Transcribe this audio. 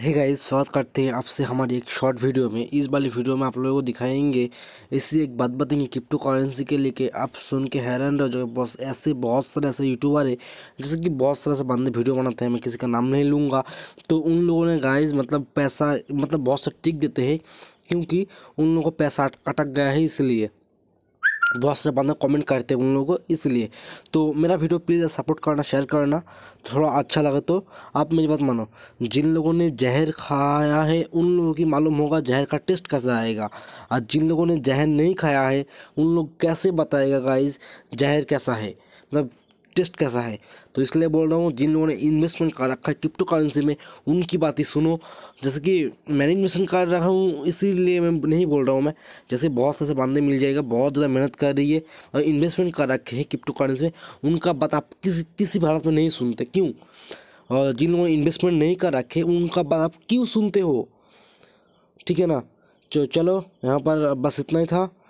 है गाइस स्वागत करते हैं आपसे हमारी एक शॉर्ट वीडियो में इस वाली वीडियो में आप लोगों को दिखाएंगे इसी एक बात बताएंगे क्रिप्टो करेंसी के लेके आप सुन के हैरान रह जाओगे बस ऐसे बहुत सारे ऐसे यूट्यूबर है जैसे कि बहुत सारे ऐसे बंदे वीडियो बनाते हैं मैं किसी का नाम नहीं लूँगा तो उन लोगों ने गाइज मतलब पैसा मतलब बहुत सा टिक देते हैं क्योंकि उन लोगों को पैसा अटक गया है इसलिए बहुत से बंदे कमेंट करते हैं उन लोगों को इसलिए तो मेरा वीडियो प्लीज़ सपोर्ट करना शेयर करना थोड़ा अच्छा लगे तो आप मेरी बात मानो जिन लोगों ने जहर खाया है उन लोगों की मालूम होगा जहर का टेस्ट कैसा आएगा और जिन लोगों ने जहर नहीं खाया है उन लोग कैसे बताएगा गाइज जहर कैसा है मतलब टेस्ट कैसा है तो इसलिए बोल रहा हूँ जिन लोगों ने इन्वेस्टमेंट कर रखा है क्रिप्टो करेंसी में उनकी बात ही सुनो जैसे कि मैंने इन्वेस्टमेंट कर रहा हूँ इसीलिए मैं नहीं बोल रहा हूँ मैं जैसे बहुत से बंदे मिल जाएगा बहुत ज़्यादा मेहनत कर रही है और इन्वेस्टमेंट कर रखे हैं क्रिप्टो करेंसी में उनका बात आप किसी किसी भारत में नहीं सुनते क्यों और जिन लोगों ने इन्वेस्टमेंट नहीं कर रखे उनका बात आप क्यों सुनते हो ठीक है ना चलो यहाँ पर बस इतना ही था